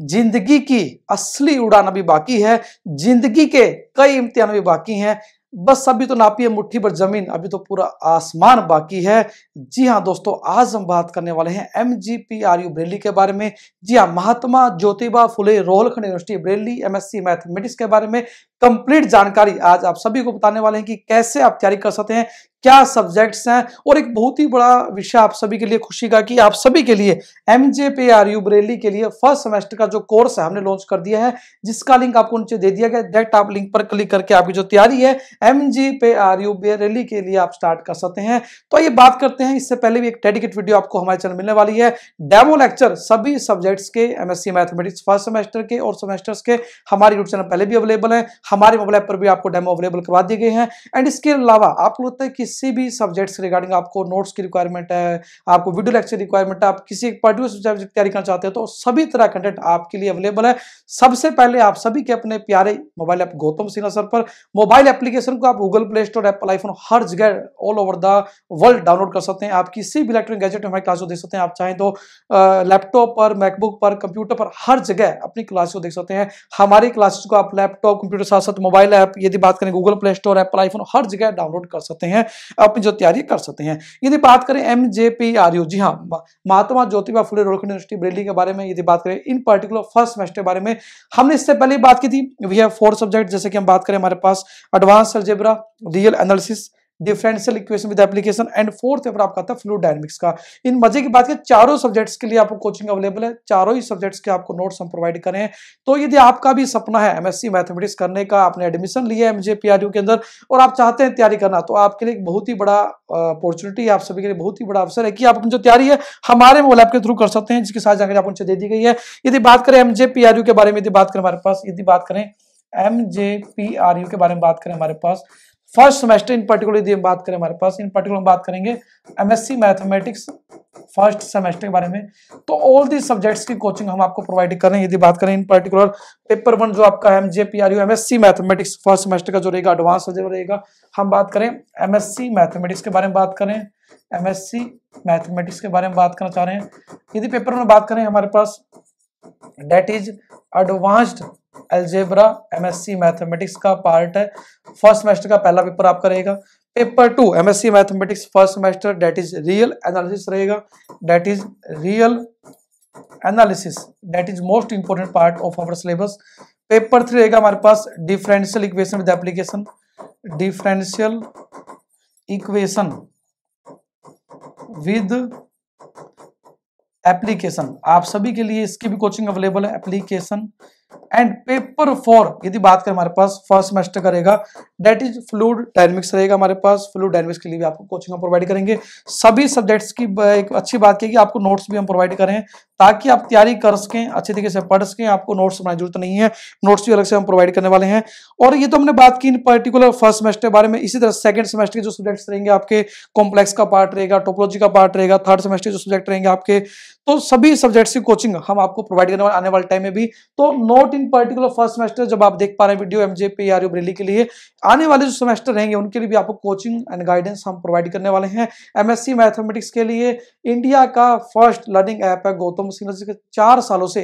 जिंदगी की असली उड़ान अभी बाकी है जिंदगी के कई इम्तिहान भी बाकी हैं बस अभी तो नापी है मुट्ठी पर जमीन अभी तो पूरा आसमान बाकी है जी हाँ दोस्तों आज हम बात करने वाले हैं M G P R U Bareilly के बारे में जी हाँ Mahatma Jyotiba Phule Rohilkhand university Bareilly MSc mathematics के बारे में कंप्लीट जानकारी आज आप सभी को बताने वाले हैं कि कैसे आप तैयारी कर सकते हैं क्या सब्जेक्ट्स हैं और एक बहुत ही बड़ा विषय आप सभी के लिए खुशी का कि आप सभी के लिए एम जे पे आर यू बरेली के लिए फर्स्ट सेमेस्टर का जो कोर्स है हमने लॉन्च कर दिया है जिसका लिंक आपको नीचे दे दिया गया डायरेक्ट आप लिंक पर क्लिक करके आपकी जो तैयारी है एम जे पे आर यू बरेली के लिए आप स्टार्ट कर सकते हैं तो ये बात करते हैं इससे पहले भी एक डेडिकेट वीडियो आपको हमारे चैनल मिलने वाली है डेमो लेक्चर सभी सब्जेक्ट्स के M S mathematics first semester के और सेमेस्टर्स के हमारे यूट्यूब चैनल पहले भी अवेलेबल है हमारे मोबाइल ऐप पर भी आपको डेमो अवेलेबल करवा दिए गए हैं एंड इसके अलावा आपको लगता है कि किसी भी सब्जेक्ट्स के रिगार्डिंग आपको नोट्स की रिक्वायरमेंट है आपको वीडियो लेक्चर रिक्वायरमेंट है आप किसी एक पर्टिकुलर सब्जेक्ट तैयारी करना चाहते हो तो सभी तरह कंटेंट आपके लिए अवेलेबल है सबसे पहले आप सभी के अपने प्यारे mobile app Gautam Sinha sir पर मोबाइल एप्लीकेशन को आप Google Play Store Apple iPhone हर जगह all over the world download कर सकते हैं आप किसी भी इलेक्ट्रॉनिक गैजेट में हमारी क्लास को देख सकते हैं आप चाहें तो लैपटॉप पर मैकबुक पर कंप्यूटर पर हर जगह अपनी क्लास को देख सकते हैं हमारी क्लासेस को आप लैपटॉप कंप्यूटर साथ साथ मोबाइल ऐप यदि बात करें Google Play Store Apple iPhone हर जगह डाउनलोड कर सकते हैं अपनी जो तैयारी कर सकते हैं यदि बात करें M J P R U जी हाँ महात्मा ज्योतिबा फुले रोडखंड यूनिवर्सिटी बरेली के बारे में यदि बात करें इन पर्टिकुलर फर्स्ट सेमेस्टर के बारे में हमने इससे पहले बात की थी वी हैव फोर सब्जेक्ट जैसे कि हम बात करें हमारे पास advance algebra real analysis differential equation with application and fourth paper आपका था फ्लू डायनेमिक्स का इन मजे की बात है चारों सब्जेक्ट्स के लिए आपको कोचिंग अवेलेबल है चारों ही सब्जेक्ट्स के आपको नोट्स हम प्रोवाइड करें तो यदि आपका भी सपना है एमएससी मैथमेटिक्स करने का आपने एडमिशन लिया है एमजेपीआरयू के अंदर और आप चाहते हैं तैयारी करना तो आपके लिए बहुत ही बड़ा अपॉर्चुनिटी आप सभी के लिए बहुत ही बड़ा अवसर है कि आप अपनी जो तैयारी है हमारे मोबाइल ऐप के थ्रू कर सकते हैं जिसके साथ जानकारी आपको नीचे दे दी गई है यदि बात करें एमजेपीआरयू के बारे में यदि बात करें हमारे पास यदि बात करें एमजेपीआरयू के बारे में बात करें हमारे पास फर्स्ट सेमेस्टर इन पर्टिकुलर यदि हम बात करें हमारे पास इन पर्टिकुलर हम बात करेंगे एमएससी मैथमेटिक्स फर्स्ट सेमेस्टर के बारे में तो ऑल दी सब्जेक्ट्स की कोचिंग हम आपको प्रोवाइड कर रहे हैं यदि बात करें इन पर्टिकुलर पेपर वन जो आपका M J P R U mathematics first semester का जो रहेगा एडवांस जो रहेगा हम बात करें एमएससी मैथमेटिक्स के बारे में बात करें एमएससी मैथमेटिक्स के बारे में बात करना चाह रहे हैं यदि पेपर में बात करें हमारे पास that is advanced algebra MSc mathematics का पार्ट है फर्स्ट सेमेस्टर का पहला पेपर आपका रहेगा paper two MSc mathematics first semester that is real analysis रहेगा that is real analysis that is most important part of our syllabus paper three रहेगा हमारे पास differential equation with application differential equation with application आप सभी के लिए इसकी भी कोचिंग अवेलेबल है एप्लीकेशन एंड पेपर फॉर यदि बात करें हमारे पास फर्स्ट सेमेस्टर करेगा रहेगा डेट इज फ्लूड डायनेमिक्स रहेगा हमारे पास फ्लूड डायनेमिक्स के लिए भी आपको कोचिंग हम प्रोवाइड करेंगे सभी सब्जेक्ट्स की एक अच्छी बात की कि आपको नोट्स भी हम प्रोवाइड करें ताकि आप तैयारी कर सकें अच्छे तरीके से पढ़ सकें आपको नोट्स बनाने जरूरत नहीं है नोट्स भी अलग से हम प्रोवाइड करने वाले हैं और ये तो हमने बात की इन पर्टिकुलर फर्स्ट सेमेस्टर के बारे में इसी तरह सेकंड सेमेस्टर के जो सब्जेक्ट्स रहेंगे आपके कॉम्प्लेक्स का पार्ट रहेगा टोपोलॉजी का पार्ट रहेगा थर्ड सेमेस्टर जो सब्जेक्ट रहेंगे आपके तो सभी सब्जेक्ट्स की कोचिंग हम आपको प्रोवाइड करने वाले आने वाले टाइम में भी तो note in particular first semester जब आप देख पा रहे हैं वीडियो एम आर बरेली के लिए आने वाले जो सेमेस्टर रहेंगे उनके लिए भी आपको कोचिंग एंड गाइडेंस हम प्रोवाइड करने वाले हैं एमएससी मैथमेटिक्स के लिए इंडिया का फर्स्ट लर्निंग ऐप है गौतम तो मसीह नजीक चार सालों से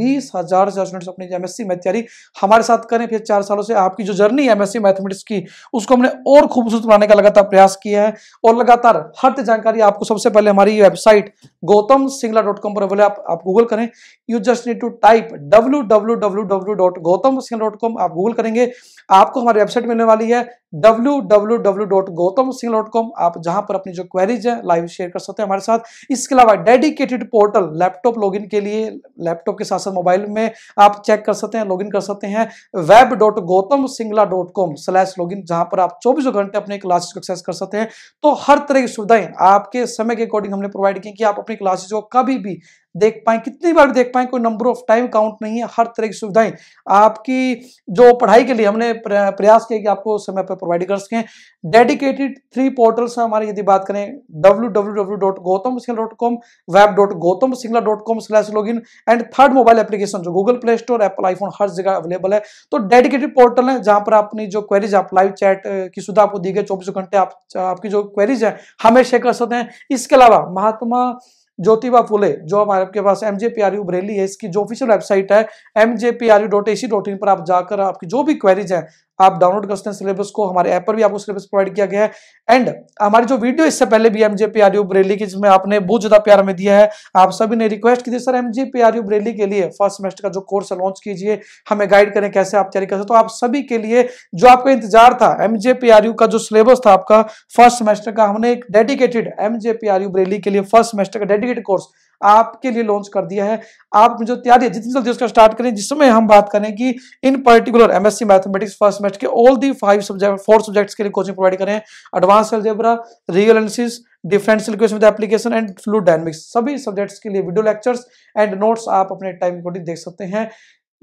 बीस हजार से स्टूडेंट्स अपनी एमएससी मैथ तैयारी हमारे साथ करें फिर चार सालों से आपकी जो जर्नी है एमएससी मैथमेटिक्स की उसको हमने और खूबसूरत बनाने का लगातार प्रयास किया है और लगातार हर जानकारी आपको सबसे पहले हमारी website Gautam Singla dot com पर अवेलेबल आप, आप गूगल करें you just need to type W W W W dot Gautam Singla dot com आप गूगल करेंगे आपको हमारी वेबसाइट मिलने वाली है www.gautamsingh.com आप जहां पर अपनी जो क्वेरीज है लाइव शेयर कर सकते हैं हमारे साथ इसके अलावा डेडिकेटेड पोर्टल लैपटॉप लॉगिन के लिए लैपटॉप के साथ साथ मोबाइल में आप चेक कर सकते हैं लॉगिन कर सकते हैं web dot Gautam Singla dot com slash login जहां पर आप चौबीसों घंटे अपने क्लासेस को एक्सेस कर सकते हैं तो हर तरह की सुविधाएं आपके समय के अकॉर्डिंग हमने प्रोवाइड की कि आप अपनी क्लासेज को कभी भी देख पाए कितनी बार देख पाए कोई नंबर ऑफ टाइम काउंट नहीं है हर तरह की सुविधाएं आपकी जो पढ़ाई के लिए हमने प्रयास किया कि आपको समय पर प्रोवाइड कर सकें डेडिकेटेड थ्री पोर्टल्स हैं हमारे यदि बात करें W W W dot Gautam Singla dot com web dot Gautam Singla dot com slash log in and third mobile application जो Google Play Store Apple iPhone हर जगह अवेलेबल है तो डेडिकेटेड पोर्टल है जहां पर अपनी जो क्वेरीज आप लाइव चैट की सुविधा आपको दी गई चौबीसों घंटे आप आपकी जो क्वेरीज है हमें शेयर कर सकते हैं इसके अलावा महात्मा ज्योतिबा फुले जो हमारे आपके पास M J P R U Bareilly है इसकी जो ऑफिशियल वेबसाइट है M J P R U dot A C dot in पर आप जाकर आपकी जो भी क्वेरीज हैं आप डाउनलोड कर सकते हैं सिलेबस को हमारे ऐप पर भी आपको सिलेबस प्रोवाइड किया गया है एंड हमारी जो वीडियो इससे पहले भी एमजे पीआरयू बरेली की जिसमें आपने बहुत ज्यादा प्यार में दिया है आप सभी ने रिक्वेस्ट की थी सर एमजे पीआरयू बरेली के लिए फर्स्ट सेमेस्टर का जो कोर्स है लॉन्च कीजिए हमें गाइड करें कैसे आप तैयारी कर सकते तो आप सभी के लिए जो आपका इंतजार था एमजे पीआरयू का जो सिलेबस था आपका फर्स्ट सेमेस्टर का हमने एक डेडिकेटेड एमजे पीआरयू बरेली के लिए फर्स्ट सेमेस्टर का डेडिकेटेड कोर्स आपके लिए लॉन्च कर दिया है आप जो तैयारी है जितनी जल्दी उसका स्टार्ट करें जिसमें हम बात करें कि in particular MSc mathematics first semester के all the five subject four subjects के लिए कोचिंग प्रोवाइड करें advance algebra real analysis differential equation with application and fluid dynamics सभी सब्जेक्ट्स के लिए वीडियो लेक्चर्स एंड नोट्स आप अपने टाइम अकॉर्डिंग देख सकते हैं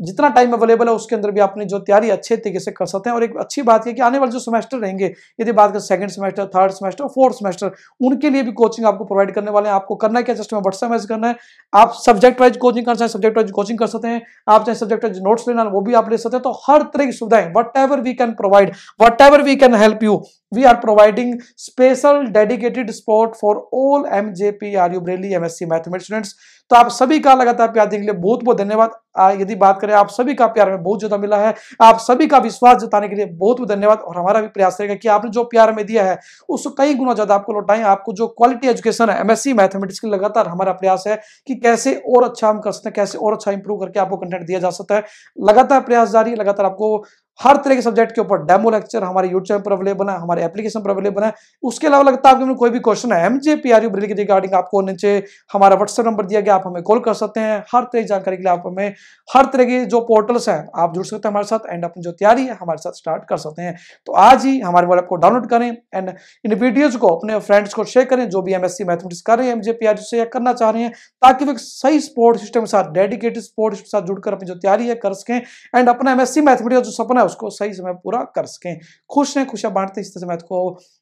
जितना टाइम अवेलेबल है उसके अंदर भी आपने जो तैयारी अच्छे तरीके से कर सकते हैं और एक अच्छी बात है कि आने वाले जो सेमेस्टर रहेंगे यदि बात करें second semester third semester fourth semester उनके लिए भी कोचिंग आपको प्रोवाइड करने वाले हैं आपको करना क्या जस्ट में व्हाट्सएप मैसेज करना है आप सब्जेक्ट वाइज कोचिंग कर सकते हैं सब्जेक्ट वाइज कोचिंग कर सकते हैं आप चाहे सब्जेक्ट वाइज नोट्स लेना वो भी आप ले सकते हैं तो हर तरह की सुविधाएं whatever we can provide whatever we can help you we are spot for all M J P R U Bareilly M S C mathematics students तो आप सभी का लगातार प्यार देने के लिए बहुत बहुत धन्यवाद यदि बात करें आप सभी का प्यार में बहुत ज्यादा मिला है आप सभी का विश्वास जताने के लिए बहुत बहुत धन्यवाद और हमारा भी प्रयास रहेगा कि आपने जो प्यार में दिया है उसको कई गुना ज्यादा आपको लौटाएं आपको जो क्वालिटी एजुकेशन है एमएससी मैथमेटिक्स की लगातार हमारा प्रयास है कि कैसे और अच्छा हम कर सकते हैं कैसे और अच्छा इंप्रूव करके आपको कंटेंट दिया जा सकता है लगातार प्रयास जारी लगातार आपको हर तरह के सब्जेक्ट के ऊपर डेमो लेक्चर हमारे यूट्यूब चैनल पर अवेलेबल है हमारे एप्लीकेशन पर अवेलेबल है उसके अलावा लगता है आपके कोई भी क्वेश्चन है एम जे पी आर के रिगार्डिंग आपको नीचे हमारा व्हाट्सएप नंबर दिया गया आप हमें कॉल कर सकते हैं हर तरह की जानकारी के लिए आप हमें हर तरह के जो पोर्टल्स हैं आप जुड़ सकते हैं हमारे साथ एंड अपनी जो तैयारी है हमारे साथ स्टार्ट कर सकते हैं तो आज ही हमारे वाले को डाउनलोड करें एंड इन वीडियोज को अपने फ्रेंड्स को शेयर करें जो भी एम एस सी मैथमेटिक्स कर रहे हैं एम जे पी आर से करना चाह रहे हैं ताकि एक सही स्पोर्ट सिस्टम के साथ डेडिकेटेड स्पोर्ट के साथ जुड़कर अपनी जो तैयारी है कर सकें एंड अपना एम एस सी मैथमेटिक्स जो सपना है उसको सही समय पूरा कर सकें खुश रहें खुशियाँ बांटते इस समय को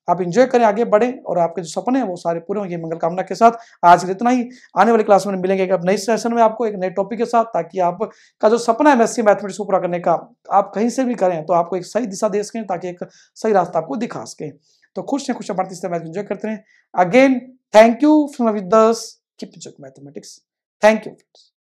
आप इंजॉय करें आगे बढ़ें और आपके जो सपने हैं वो सारे पूरे होंगे मंगल कामना के साथ आज के इतना ही आने वाली क्लास में मिलेंगे एक नए सेशन में आपको एक नए टॉपिक के साथ ताकि आपका जो सपना है एमएससी मैथमेटिक्स को पूरा करने का आप कहीं से भी करें तो आपको एक सही दिशा दे सकें ताकि एक सही रास्ता आपको दिखा सकें तो खुश रहें खुशियाँ बांटते इस समय इंजॉय करते रहें again thank you from with this keep mathematics thank you